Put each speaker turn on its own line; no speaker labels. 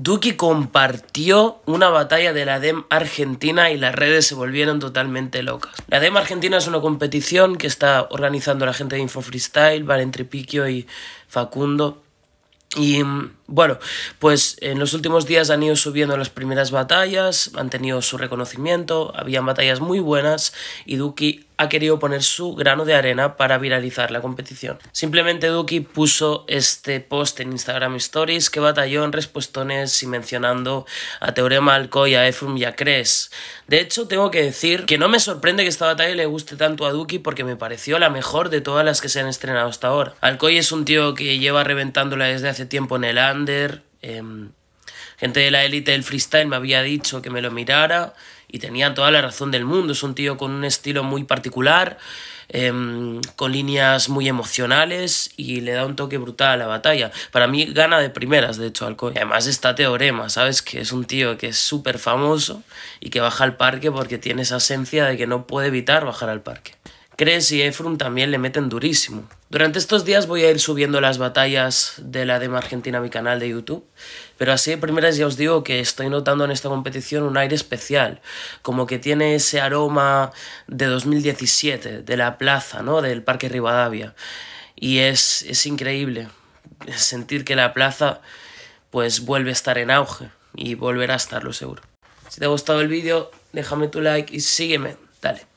Duki compartió una batalla de la DEM Argentina y las redes se volvieron totalmente locas. La DEM Argentina es una competición que está organizando la gente de Info Freestyle, entre y Facundo. Y mm, bueno, pues en los últimos días han ido subiendo las primeras batallas, han tenido su reconocimiento, habían batallas muy buenas y Duki ha querido poner su grano de arena para viralizar la competición. Simplemente Duki puso este post en Instagram Stories que batalló en respuestones y mencionando a Teorema Alcoy, a Efrum y a Cres. De hecho, tengo que decir que no me sorprende que esta batalla le guste tanto a Duki porque me pareció la mejor de todas las que se han estrenado hasta ahora. Alcoy es un tío que lleva reventándola desde hace tiempo en el Em, gente de la élite del freestyle me había dicho que me lo mirara y tenía toda la razón del mundo. Es un tío con un estilo muy particular, em, con líneas muy emocionales y le da un toque brutal a la batalla. Para mí gana de primeras, de hecho, Alcoy. Además está Teorema, ¿sabes? Que es un tío que es súper famoso y que baja al parque porque tiene esa esencia de que no puede evitar bajar al parque. Cres y Efrun también le meten durísimo. Durante estos días voy a ir subiendo las batallas de la Dema Argentina a mi canal de YouTube, pero así de primeras ya os digo que estoy notando en esta competición un aire especial, como que tiene ese aroma de 2017, de la plaza, ¿no? Del Parque Rivadavia. Y es, es increíble sentir que la plaza pues vuelve a estar en auge y volverá a estarlo seguro. Si te ha gustado el vídeo, déjame tu like y sígueme. Dale.